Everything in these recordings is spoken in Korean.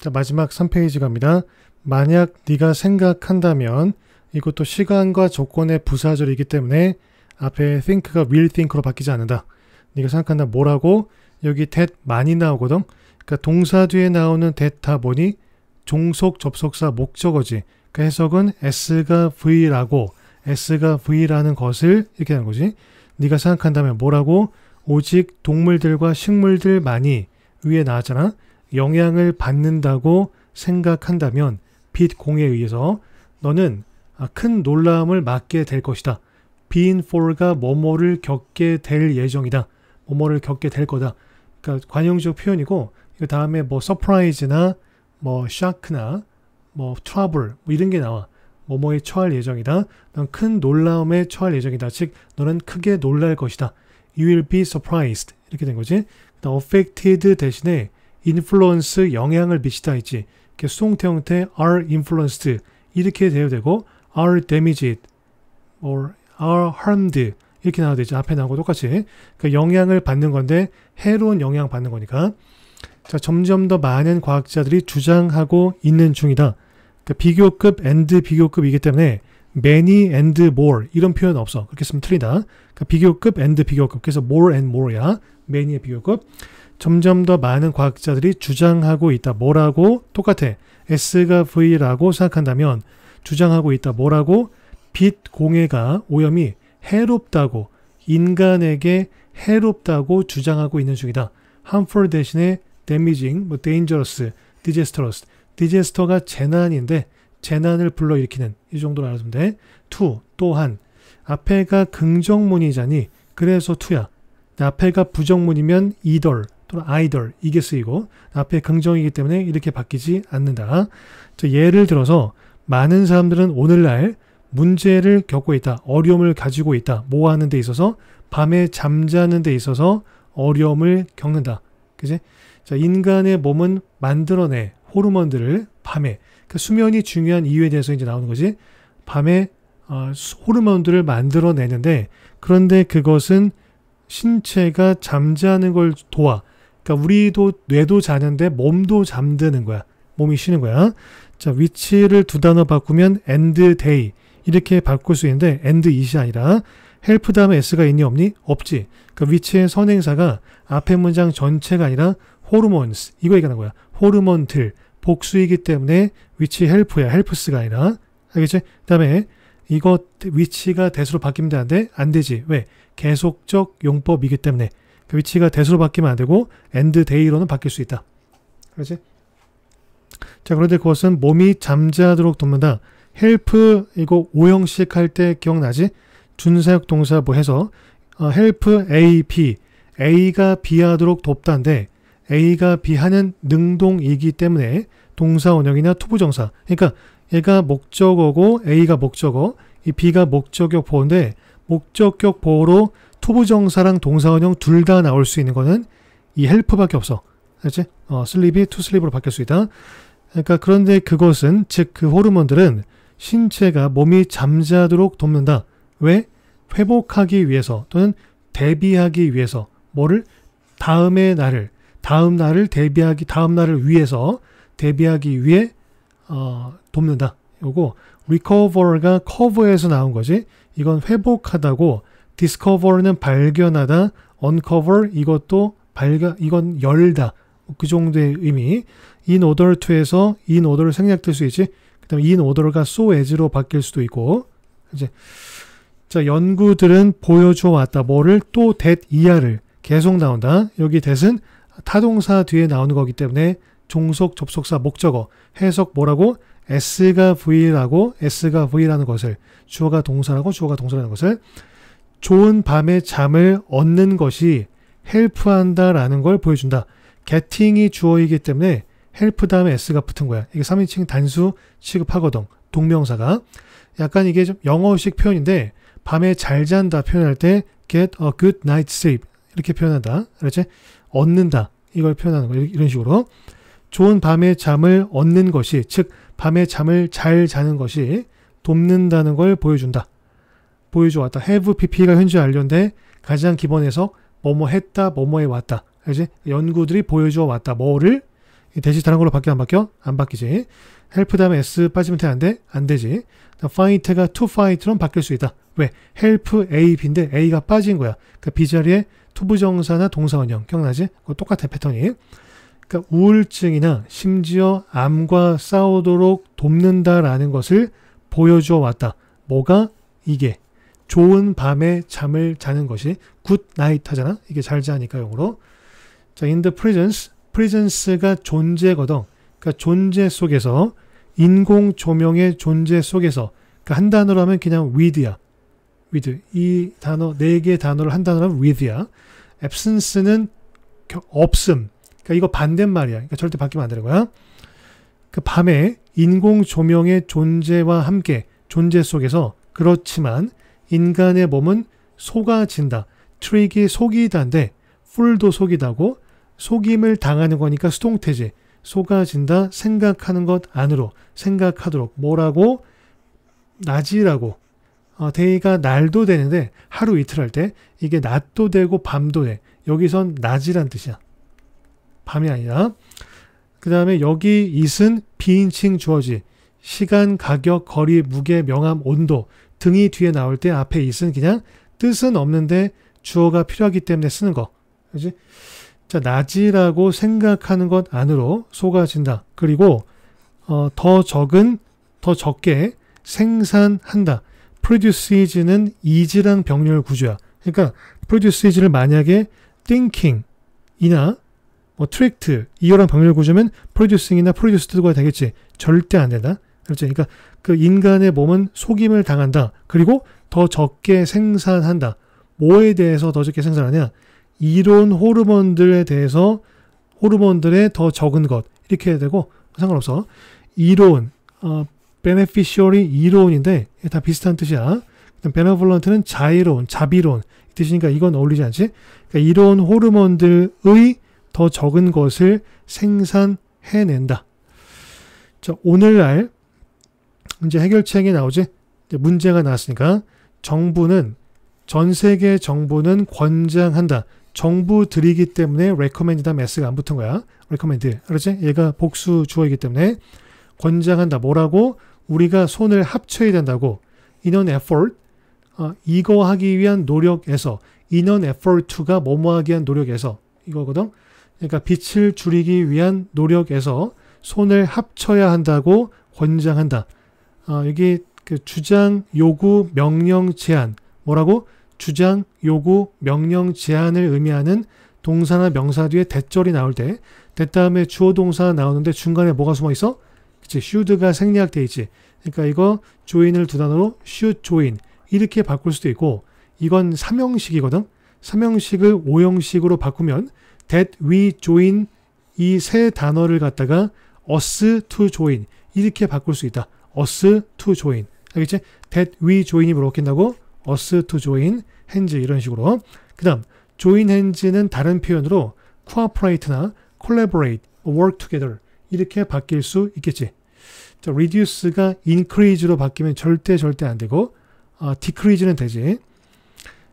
자, 마지막 3페이지 갑니다. 만약 네가 생각한다면 이것도 시간과 조건의 부사절이기 때문에 앞에 think가 will think로 바뀌지 않는다. 네가 생각한다 뭐라고? 여기 that 많이 나오거든. 그러니까 동사 뒤에 나오는 that 다 뭐니? 종속, 접속사, 목적어지. 그 해석은 s가 v라고 s가 v라는 것을 이렇게 하는 거지. 네가 생각한다면 뭐라고? 오직 동물들과 식물들많이 위에 나왔잖아. 영향을 받는다고 생각한다면 빛 공에 의해서 너는 아, 큰 놀라움을 맞게 될 것이다. being f 가 뭐뭐를 겪게 될 예정이다. 뭐뭐를 겪게 될 거다. 그러니까 관용적 표현이고 그 다음에 뭐 서프라이즈나 뭐 샤크나 뭐 트러블 뭐 이런 게 나와. 뭐뭐에 처할 예정이다. 넌큰 놀라움에 처할 예정이다. 즉 너는 크게 놀랄 것이다. You will be surprised. 이렇게 된 거지. affected 대신에 인플루언스 영향을 미치다 있지. 이렇게 수동태 형태 are influenced 이렇게 되어 되고 are damaged or are harmed 이렇게 나와야 되지. 앞에 나오고 똑같이 그 영향을 받는 건데 해로운 영향 받는 거니까. 자, 점점 더 많은 과학자들이 주장하고 있는 중이다. 그 비교급 and 비교급이기 때문에 many and more 이런 표현 없어. 그렇게 쓰면 틀리다. 그 비교급 and 비교급. 그래서 more and more야. many의 비교급. 점점 더 많은 과학자들이 주장하고 있다. 뭐라고? 똑같아. S가 V라고 생각한다면 주장하고 있다. 뭐라고? 빛 공해가 오염이 해롭다고 인간에게 해롭다고 주장하고 있는 중이다. harmful 대신에 damaging, 뭐 dangerous, disastrous. disaster가 재난인데 재난을 불러일으키는 이 정도로 알아두면 돼. to 또한 앞에가 긍정문이자니 그래서 to야. 앞에가 부정문이면 either 또는 either 이게 쓰이고 앞에 긍정이기 때문에 이렇게 바뀌지 않는다. 예를 들어서 많은 사람들은 오늘날 문제를 겪고 있다. 어려움을 가지고 있다. 뭐 하는 데 있어서 밤에 잠자는 데 있어서 어려움을 겪는다. 그지? 자, 인간의 몸은 만들어내 호르몬들을 밤에 그 수면이 중요한 이유에 대해서 이제 나오는 거지. 밤에 어, 호르몬들을 만들어내는데 그런데 그것은 신체가 잠자는 걸 도와 그러니까 우리도 뇌도 자는데 몸도 잠드는 거야. 몸이 쉬는 거야. 자, 위치를 두 단어 바꾸면 end day 이렇게 바꿀 수 있는데 end i t 아니라 help 다음에 s가 있니 없니? 없지. 그 위치의 선행사가 앞에 문장 전체가 아니라 hormones 이거 얘기하는 거야. 호르몬들 복수이기 때문에 위치 help야 helps가 아니라 알겠지? 그다음에 이거 위치가 대수로 바뀌면 되는데 안 되지. 왜? 계속적 용법이기 때문에 그 위치가 대수로 바뀌면 안 되고 엔드 데이로는 바뀔 수 있다. 그렇지? 자, 그런데 그것은 몸이 잠자도록 돕는다. h e 이거 오형식 할 때 기억나지? 준사역 동사 뭐 해서 어, h e A, B A가 B하도록 돕다인데 A가 B하는 능동이기 때문에 동사 원형이나 투부정사 그러니까 얘가 목적어고 A가 목적어 이 B가 목적격 보호인데 목적격 보호로 토부정사랑 동사원형 둘 다 나올 수 있는 거는 이 헬프밖에 없어. 알지? 어, 슬립이 투 슬립으로 바뀔 수 있다. 그러니까 그런데 그것은 즉 그 호르몬들은 신체가 몸이 잠자도록 돕는다. 왜? 회복하기 위해서 또는 대비하기 위해서 뭐를 다음의 날을 다음 날을 대비하기 다음 날을 위해서 대비하기 위해 어, 돕는다. 요거 recover가 cover에서 나온 거지. 이건 회복하다고 디스커버는 발견하다, 언커버 o 이것도 발견 이건 열다 그 정도의 의미. in order to에서 in order를 생략될 수 있지. 그다음 in order가 so as로 바뀔 수도 있고 이제 자 연구들은 보여줘 왔다 뭐를 또 that 이하를 계속 나온다. 여기 that은 타동사 뒤에 나오는 거기 때문에 종속 접속사 목적어 해석 뭐라고 S가 V라고 S가 V라는 것을 주어가 동사라고 주어가 동사라는 것을 좋은 밤의 잠을 얻는 것이 헬프한다라는 걸 보여준다. getting이 주어이기 때문에 헬프 다음에 s가 붙은 거야. 이게 3인칭 단수 취급하거든. 동명사가. 약간 이게 좀 영어식 표현인데 밤에 잘 잔다 표현할 때 get a good night sleep 이렇게 표현한다. 그렇지? 얻는다. 이걸 표현하는 거 이런 식으로. 좋은 밤의 잠을 얻는 것이 즉 밤에 잠을 잘 자는 것이 돕는다는 걸 보여준다. 보여주었다. have pp가 현재 완료인데 가장 기본에서 뭐뭐 했다, 뭐 뭐 해왔다. 이제 연구들이 보여주어 왔다. 뭐를 대시 다른 걸로 바뀌어 안 바뀌어? 안 바뀌지. help 다음에 s 빠지면 되는데 안 되지. fight가 to fight로 바뀔 수 있다. 왜? help a, b인데 a가 빠진 거야. 그러 그러니까 b 자리에 to 부정사나 동사원형 기억나지? 똑같아 패턴이. 그러니까 우울증이나 심지어 암과 싸우도록 돕는다라는 것을 보여주어 왔다. 뭐가 이게 좋은 밤에 잠을 자는 것이 good night 하잖아. 이게 잘 자니까 영어로. 자, in the presence, presence가 존재거든. 그러니까 존재 속에서 인공 조명의 존재 속에서 그러니까 한 단어로 하면 그냥 with야. with 이 단어 네개 단어를 한 단어로 하면 with야. absence는 없음. 그러니까 이거 반대말이야. 그러니까 절대 바뀌면 안 되는 거야. 그 밤에 인공 조명의 존재와 함께 존재 속에서 그렇지만 인간의 몸은 속아진다. 트릭이 속이다인데 풀도 속이다고 속임을 당하는 거니까 수동태지. 속아진다 생각하는 것 안으로 생각하도록 뭐라고 낮이라고 어, 데이가 날도 되는데 하루 이틀 할 때 이게 낮도 되고 밤도 돼 여기선 낮이란 뜻이야 밤이 아니라 그 다음에 여기 이은 비인칭 주어지 시간 가격 거리 무게 명암 온도 등이 뒤에 나올 때 앞에 이은 그냥 뜻은 없는데 주어가 필요하기 때문에 쓰는 거. 그지? 자, 낮이라고 생각하는 것 안으로 속아진다. 그리고 어, 더 적은, 더 적게 생산한다. produce is는 is랑 병렬 구조야. 그러니까 produce is를 만약에 thinking이나 뭐 tract, 이어랑 병렬 구조면 producing이나 produced가 되겠지. 절대 안 된다. 그렇죠. 그러니까 그 인간의 몸은 속임을 당한다. 그리고 더 적게 생산한다. 뭐에 대해서 더 적게 생산하냐? 이론 호르몬들에 대해서 호르몬들의 더 적은 것 이렇게 해야 되고 상관없어. 이론, 어, beneficiary 이론인데 다 비슷한 뜻이야. 일단 benevolent는 자이론 자비론 뜻이니까 이건 어울리지 않지? 그러니까 이론 호르몬들의 더 적은 것을 생산해낸다. 자, 오늘날 문제 해결책이 나오지? 문제가 나왔으니까 정부는 전 세계 정부는 권장한다. 정부들이기 때문에 r e c o m m e n d 다 매스가 안 붙은 거야. recommend. 알았지? 얘가 복수 주어이기 때문에 권장한다. 뭐라고? 우리가 손을 합쳐야 된다고. 인원 effort. 어, 이거 하기 위한 노력에서 인원 effort가 뭐뭐 하기 위한 노력에서 이거거든. 그러니까 빛을 줄이기 위한 노력에서 손을 합쳐야 한다고 권장한다. 어, 여기 그 주장, 요구, 명령, 제안 뭐라고? 주장, 요구, 명령, 제안을 의미하는 동사나 명사 뒤에 대절이 나올 때, 대 다음에 주어 동사 나오는데 중간에 뭐가 숨어 있어? 그치, should가 생략돼 있지. 그러니까 이거 join을 두 단어로 should join 이렇게 바꿀 수도 있고, 이건 삼형식이거든. 삼형식을 오형식으로 바꾸면 that we join 이 세 단어를 갖다가 us to join 이렇게 바꿀 수 있다. us to join. 알겠지? that we join이 뭐로 바뀐다고? us to join, hands 이런 식으로. 그 다음 join hands는 다른 표현으로 cooperate나 collaborate, work together 이렇게 바뀔 수 있겠지. 자, reduce가 increase로 바뀌면 절대 절대 안 되고 아, decrease는 되지.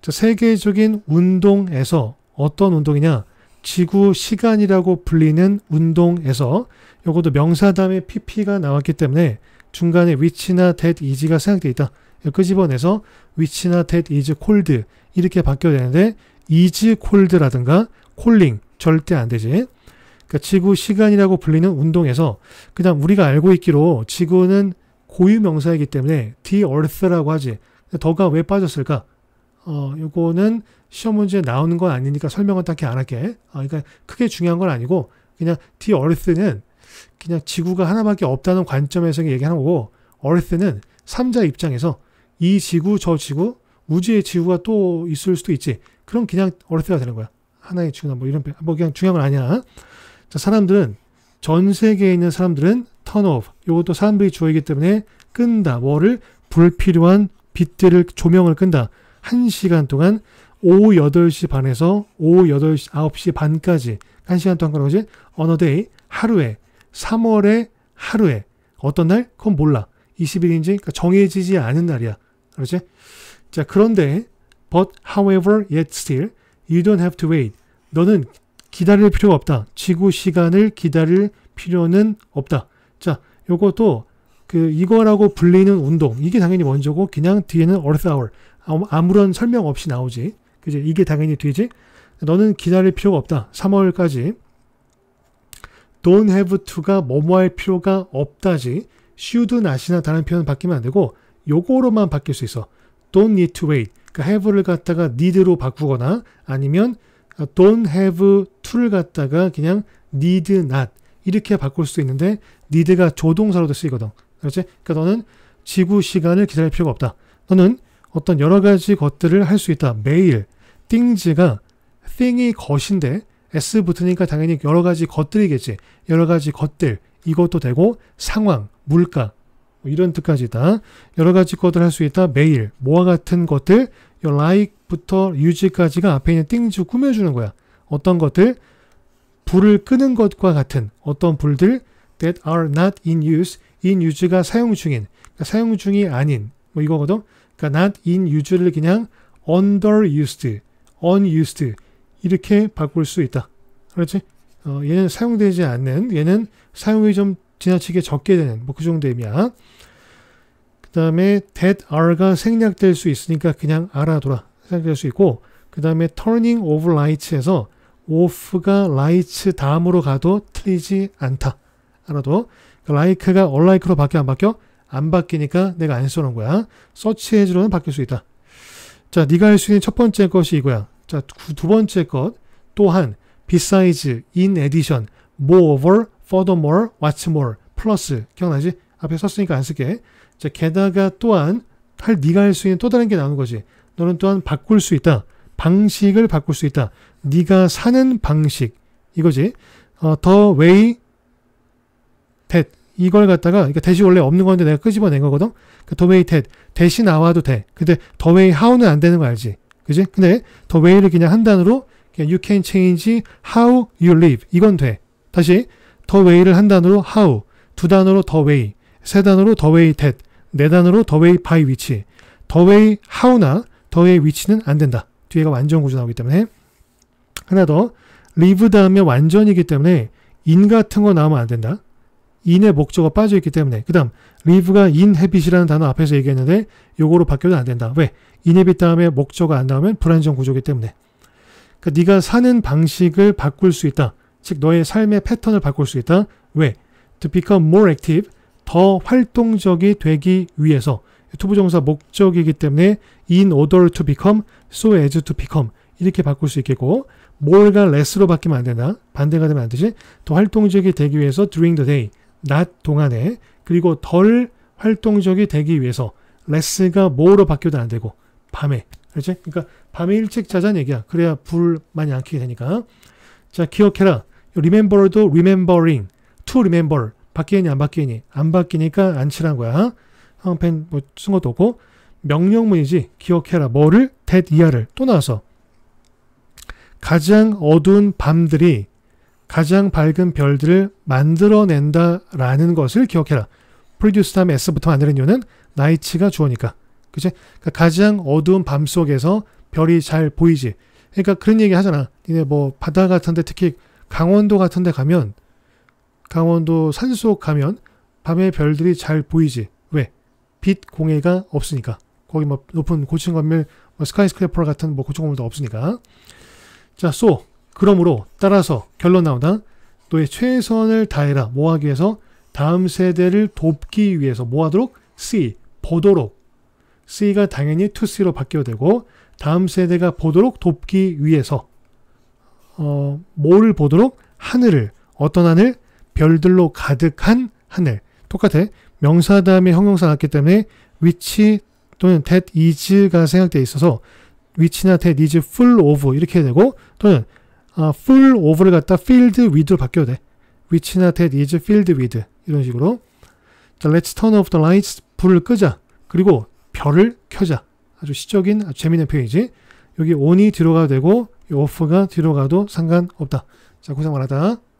자, 세계적인 운동에서 어떤 운동이냐? 지구 시간이라고 불리는 운동에서 요것도 명사담에 pp가 나왔기 때문에 중간에 위치나 that is가 생각되어 있다. 끄집어내서 위치나 that is cold 이렇게 바뀌어야 되는데 is cold라든가 calling 절대 안 되지. 그러니까 지구 시간이라고 불리는 운동에서 그냥 우리가 알고 있기로 지구는 고유 명사이기 때문에 the earth라고 하지. 더가 왜 빠졌을까? 어, 요거는 시험 문제에 나오는 건 아니니까 설명은 딱히 안 할게. 아, 그러니까 크게 중요한 건 아니고 그냥 the earth는 그냥 지구가 하나밖에 없다는 관점에서 얘기하는 거고 어레스는 3자 입장에서 이 지구 저 지구 우주의 지구가 또 있을 수도 있지. 그럼 그냥 어레스가 되는 거야. 하나의 지구나 뭐 이런 뭐 그냥 중요한 건 아니야. 자 사람들은 전 세계에 있는 사람들은 턴오프 이것도 사람들이 주어이기 때문에 끈다 뭐를 불필요한 빛들을 조명을 끈다. 1시간 동안 오후 8시 반에서 오후 8시, 9시 반까지 1시간 동안 그런 거지. 언어데이 하루에 3월의 하루에 어떤 날? 그건 몰라. 20일인지 그러니까 정해지지 않은 날이야. 그렇지? 자, 그런데 but however yet still you don't have to wait. 너는 기다릴 필요가 없다. 지구 시간을 기다릴 필요는 없다. 자, 요것도 그 이거라고 불리는 운동. 이게 당연히 먼저고 그냥 뒤에는 earth hour. 아무런 설명 없이 나오지. 그지? 이게 당연히 뒤지. 너는 기다릴 필요가 없다. 3월까지. don't have to가 뭐뭐 할 필요가 없다지 should not이나 다른 표현 바뀌면 안 되고 요거로만 바뀔 수 있어. don't need to wait. 그러니까 have를 갖다가 need로 바꾸거나 아니면 don't have to를 갖다가 그냥 need not 이렇게 바꿀 수 있는데 need가 조동사로도 쓰이거든. 그렇지? 그러니까 너는 지구 시간을 기다릴 필요가 없다. 너는 어떤 여러 가지 것들을 할 수 있다. 매일 things가 thing이 것인데 S 붙으니까 당연히 여러 가지 것들이겠지. 여러 가지 것들. 이것도 되고 상황, 물가 뭐 이런 뜻까지다. 여러 가지 것들 할 수 있다. 매일 뭐와 같은 것들 your like부터 유지까지가 앞에 있는 띵 h 꾸며주는 거야. 어떤 것들 불을 끄는 것과 같은 어떤 불들 that are not in use in use가 사용 중인 그러니까 사용 중이 아닌 뭐 이거거든. 그러니까 not in use를 그냥 under used, unused 이렇게 바꿀 수 있다. 그렇지? 어, 얘는 사용되지 않는, 얘는 사용이 좀 지나치게 적게 되는, 뭐 그 정도 의미야. 그 다음에 that r 가 생략될 수 있으니까 그냥 알아둬라. 생략될 수 있고, 그 다음에 turning o f lights에서 off가 lights 다음으로 가도 틀리지 않다. 알아둬. 그 like가 unlike로 바뀌어 안 바뀌어? 안 바뀌니까 내가 안 써놓은 거야. 서치해주로는 바뀔 수 있다. 자, 네가 할 수 있는 첫 번째 것이 이거야. 자, 두 번째 것 또한 besides, in addition, moreover, furthermore, what's more, plus 기억나지? 앞에 썼으니까 안 쓸게. 자, 게다가 또한 할 네가 할 수 있는 또 다른 게 나오는 거지. 너는 또한 바꿀 수 있다. 방식을 바꿀 수 있다. 네가 사는 방식 이거지. 어, the way that 이걸 갖다가 그러니까 대시 원래 없는 건데 내가 끄집어낸 거거든. 그 the way that 대시 나와도 돼. 근데 the way how는 안 되는 거 알지? 그지? 근데 더 웨이를 그냥 한 단어로 그냥 you can change how you live 이건 돼. 다시 더 웨이를 한 단어로 how 두 단어로 더 웨이 세 단어로 더 웨이 that 네 단어로 더 웨이 by 위치 더 웨이 how나 더 웨이 위치는 안 된다. 뒤에가 완전 구조 나오기 때문에 하나 더 live 다음에 완전이기 때문에 인 같은 거 나오면 안 된다. 인의 목적어 빠져있기 때문에 그 다음 리브가 인헤빗이라는 단어 앞에서 얘기했는데 요거로 바뀌어도 안 된다. 왜? 인헤빗 다음에 목적어 안 나오면 불안정 구조기 때문에 그러니까 네가 사는 방식을 바꿀 수 있다. 즉 너의 삶의 패턴을 바꿀 수 있다. 왜? To become more active, 더 활동적이 되기 위해서 투부정사 목적이기 때문에 in order to become, so as to become 이렇게 바꿀 수 있겠고 more가 less로 바뀌면 안 된다. 반대가 되면 안 되지. 더 활동적이 되기 위해서 during the day 낮 동안에 그리고 덜 활동적이 되기 위해서 레스가 뭐로 바뀌어도 안 되고 밤에 그렇지? 그러니까 밤에 일찍 자자는 얘기야. 그래야 불 많이 안 켜게 되니까. 자 기억해라. remember도 remembering, to remember 바뀌니 안 바뀌니 안 바뀌니까 안 칠한 거야. 형펜 어, 뭐쓴 것도 없고 명령문이지 기억해라 뭐를 that 이하를 또 나와서 가장 어두운 밤들이 가장 밝은 별들을 만들어낸다라는 것을 기억해라. 프로듀스 다음에 S부터 만드는 이유는 나이츠가 주어니까. 그치? 그러니까 가장 어두운 밤 속에서 별이 잘 보이지. 그러니까 그런 얘기 하잖아. 니네 뭐 바다 같은데 특히 강원도 같은데 가면 강원도 산 속 가면 밤에 별들이 잘 보이지. 왜? 빛 공해가 없으니까. 거기 뭐 높은 고층 건물, 뭐 스카이스크래퍼 같은 뭐 고층 건물도 없으니까. 자, so 그러므로 따라서 결론 나오다. 너의 최선을 다해라. 뭐 하기 위해서? 다음 세대를 돕기 위해서 뭐 하도록? see, 보도록. see가 당연히 to see로 바뀌어야 되고 다음 세대가 보도록 돕기 위해서 어, 뭐를 보도록? 하늘을. 어떤 하늘? 별들로 가득한 하늘. 똑같아. 명사 다음에 형용사 나기 때문에 위치 또는 that is가 생각되어 있어서 위치나 that is full of 이렇게 되고 또는 아, full of를 갖다 field with로 바뀌어도 돼. which not that is field with 이런 식으로 자, let's turn off the lights 불을 끄자. 그리고 별을 켜자. 아주 시적인 아주 재미는 표현이지. 여기 on이 뒤로 가도 되고 off가 뒤로 가도 상관없다. 자, 고생 많았다.